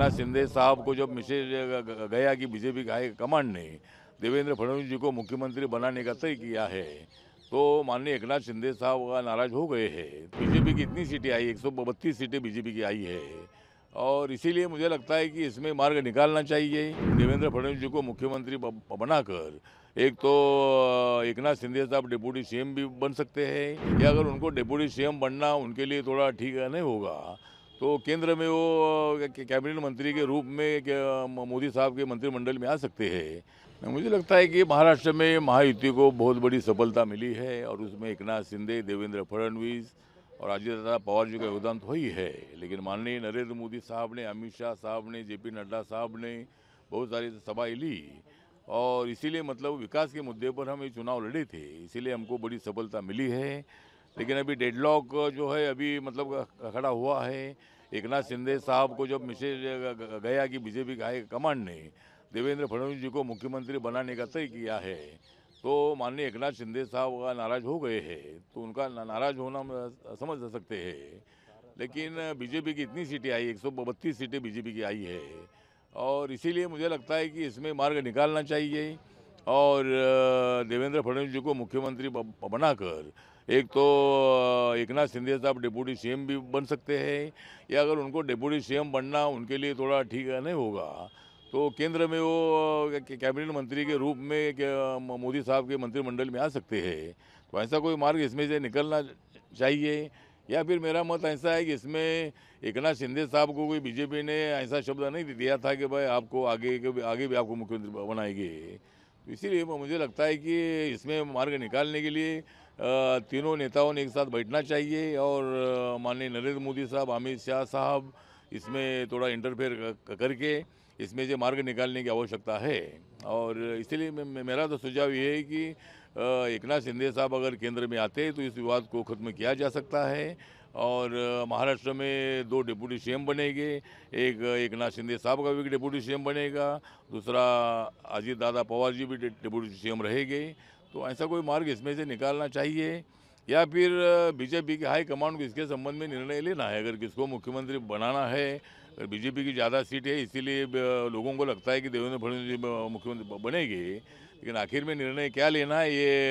एकनाथ शिंदे साहब को जब मिशेज गया कि बीजेपी का कमांड ने देवेंद्र फडणवीस जी को मुख्यमंत्री बनाने का तय किया है तो माननीय एकनाथ शिंदे साहब नाराज हो गए हैं बीजेपी की इतनी सीटें आई एक सीटें बीजेपी की आई है और इसीलिए मुझे लगता है कि इसमें मार्ग निकालना चाहिए देवेंद्र फडणवीस जी को मुख्यमंत्री बनाकर एक तो एकनाथ शिंदे साहब डिप्यूटी सीएम भी बन सकते हैं या अगर उनको डिप्यूटी सीएम बनना उनके लिए थोड़ा ठीक नहीं होगा तो केंद्र में वो कैबिनेट मंत्री के रूप में मोदी साहब के मंत्रिमंडल में आ सकते हैं मुझे लगता है कि महाराष्ट्र में महायुति को बहुत बड़ी सफलता मिली है और उसमें एक नाथ शिंदे देवेंद्र फडणवीस और दादा पवार जी का योगदान तो ही है लेकिन माननीय नरेंद्र मोदी साहब ने अमित शाह साहब ने जेपी नड्डा साहब ने बहुत सारी सभाएँ ली और इसीलिए मतलब विकास के मुद्दे पर हम ये चुनाव लड़े थे इसीलिए हमको बड़ी सफलता मिली है लेकिन अभी डेडलॉक जो है अभी मतलब खड़ा हुआ है एक नाथ शिंदे साहब को जब मैसेज गया कि बीजेपी का कमांड ने देवेंद्र फडणवीस जी को मुख्यमंत्री बनाने का तय किया है तो माननीय एक नाथ शिंदे साहब का नाराज हो गए हैं तो उनका नाराज होना समझ सकते हैं लेकिन बीजेपी की इतनी सीटें आई एक सीटें बीजेपी की आई है और इसीलिए मुझे लगता है कि इसमें मार्ग निकालना चाहिए और देवेंद्र फडणवीस जी को मुख्यमंत्री बनाकर एक तो एक नाथ शिंदे साहब डिप्यूटी सीएम भी बन सकते हैं या अगर उनको डिप्यूटी सीएम बनना उनके लिए थोड़ा ठीक नहीं होगा तो केंद्र में वो कैबिनेट मंत्री के रूप में मोदी साहब के मंत्रिमंडल में आ सकते हैं तो ऐसा कोई मार्ग इसमें से निकलना चाहिए या फिर मेरा मत ऐसा है कि इसमें एक नाथ शिंदे साहब को कोई बीजेपी ने ऐसा शब्द नहीं दिया था कि भाई आपको आगे आगे भी आपको मुख्यमंत्री बनाएंगे तो इसीलिए मुझे लगता है कि इसमें मार्ग निकालने के लिए तीनों नेताओं ने एक साथ बैठना चाहिए और माननीय नरेंद्र मोदी साहब अमित शाह साहब इसमें थोड़ा इंटरफेयर करके इसमें से मार्ग निकालने की आवश्यकता है और इसीलिए मेरा तो सुझाव ये है कि एक नाथ शिंदे साहब अगर केंद्र में आते तो इस विवाद को खत्म किया जा सकता है और महाराष्ट्र में दो डिप्यूटी सीएम बनेंगे एक एक नाथ शिंदे साहब का भी डिप्यूटी सीएम बनेगा दूसरा अजीत दादा पवार जी भी डिप्यूटी सीएम रहेंगे तो ऐसा कोई मार्ग इसमें से निकालना चाहिए या फिर बीजेपी के हाई कमांड को इसके संबंध में निर्णय लेना है अगर किसको मुख्यमंत्री बनाना है अगर बीजेपी की ज़्यादा सीट है इसीलिए लोगों को लगता है कि देवेंद्र फडणवीस मुख्यमंत्री बनेंगे लेकिन आखिर में निर्णय क्या लेना है ये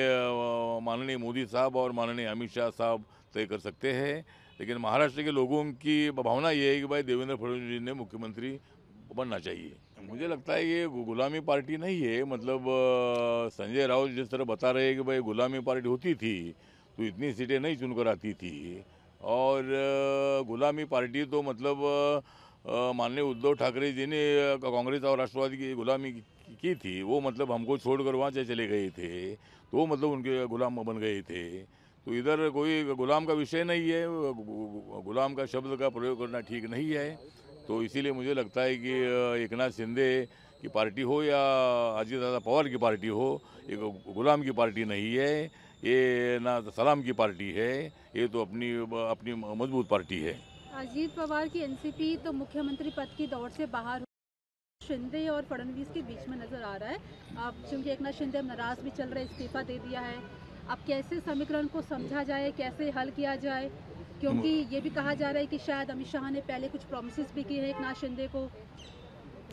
माननीय मोदी साहब और माननीय अमित शाह साहब तय कर सकते हैं लेकिन महाराष्ट्र के लोगों की भावना ये है कि भाई देवेंद्र फडणवीस जी ने मुख्यमंत्री बनना चाहिए मुझे लगता है ये गुलामी पार्टी नहीं है मतलब संजय राउत जिस तरह बता रहे हैं कि भाई गुलामी पार्टी होती थी तो इतनी सीटें नहीं चुनकर आती थी और गुलामी पार्टी तो मतलब माननीय उद्धव ठाकरे जी ने कांग्रेस और राष्ट्रवादी की गुलामी की थी वो मतलब हमको छोड़कर वहाँ से चले गए थे तो मतलब उनके गुलाम बन गए थे तो इधर कोई गुलाम का विषय नहीं है गुलाम का शब्द का प्रयोग करना ठीक नहीं है तो इसीलिए मुझे लगता है कि एक नाथ शिंदे की पार्टी हो या अजीत दादा पवार की पार्टी हो ये गुलाम की पार्टी नहीं है ये ना सलाम की पार्टी है ये तो अपनी अपनी मजबूत पार्टी है अजीत पवार की एनसीपी तो मुख्यमंत्री पद की दौड़ से बाहर शिंदे और फडणवीस के बीच में नजर आ रहा है अब चूंकि एक नाथ शिंदे नाराज भी चल रहे इस्तीफा दे दिया है अब कैसे समीकरण को समझा जाए कैसे हल किया जाए क्योंकि हम्म। ये भी कहा जा रहा है कि शायद अमित शाह ने पहले कुछ प्रोमिस भी किए हैं एक नाथ शिंदे को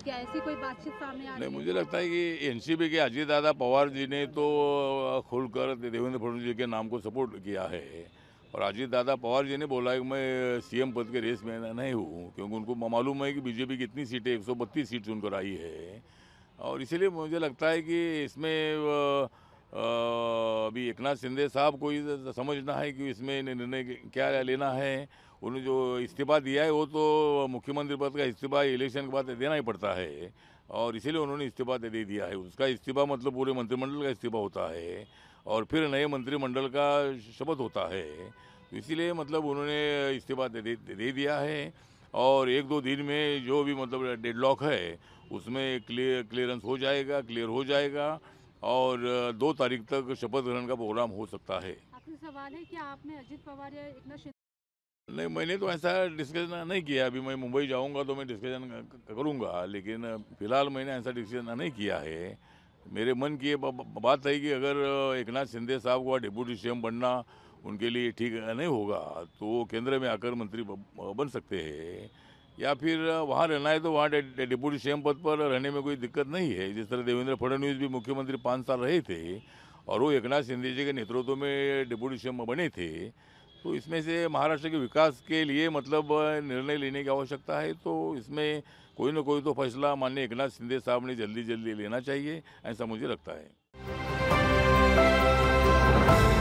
क्या ऐसी कोई बातचीत सामने आ रही मुझे लगता है कि एनसीपी के अजय दादा पवार जी ने तो खुलकर देवेंद्र फडणवीस जी के नाम को सपोर्ट किया है और अजीत दादा पवार जी ने बोला है कि मैं सीएम पद के रेस में नहीं हूँ क्योंकि उनको मालूम है कि बीजेपी की इतनी सीटें एक सौ बत्तीस सीट चुनकर आई है और इसीलिए मुझे लगता है कि इसमें आ, आ, अभी एक नाथ शिंदे साहब को ही समझना है कि इसमें निर्णय क्या लेना है उन्हें जो इस्तीफा दिया है वो तो मुख्यमंत्री पद का इस्तीफा इलेक्शन के बाद देना ही पड़ता है और इसीलिए उन्होंने इस्तीफा दे दिया है उसका इस्तीफा मतलब पूरे मंत्रिमंडल का इस्तीफा होता है और फिर नए मंत्रिमंडल का शपथ होता है इसीलिए मतलब उन्होंने इस्तीफा दे, दे दिया है और एक दो दिन में जो भी मतलब डेडलॉक है उसमें क्लियर क्लियरेंस हो जाएगा क्लियर हो जाएगा और दो तारीख तक शपथ ग्रहण का प्रोग्राम हो सकता है सवाल है क्या आपने अजीत पवार नहीं मैंने तो ऐसा डिस्कशन नहीं किया अभी मैं मुंबई जाऊंगा तो मैं डिस्कशन करूंगा लेकिन फिलहाल मैंने ऐसा डिस्कशन नहीं किया है मेरे मन की बात है कि अगर एक नाथ शिंदे साहब को डिप्यूटी सी बनना उनके लिए ठीक नहीं होगा तो वो केंद्र में आकर मंत्री बन सकते हैं या फिर वहाँ रहना है तो वहाँ डिप्यूटी सी पद पर रहने में कोई दिक्कत नहीं है जिस तरह देवेंद्र फडणवीस भी मुख्यमंत्री पाँच साल रहे थे और वो एकनाथ शिंदे जी के नेतृत्व में डिप्यूटी सीएम बने थे तो इसमें से महाराष्ट्र के विकास के लिए मतलब निर्णय लेने की आवश्यकता है तो इसमें कोई ना कोई तो फैसला माननीय एकनाथ शिंदे साहब ने जल्दी जल्दी लेना चाहिए ऐसा मुझे लगता है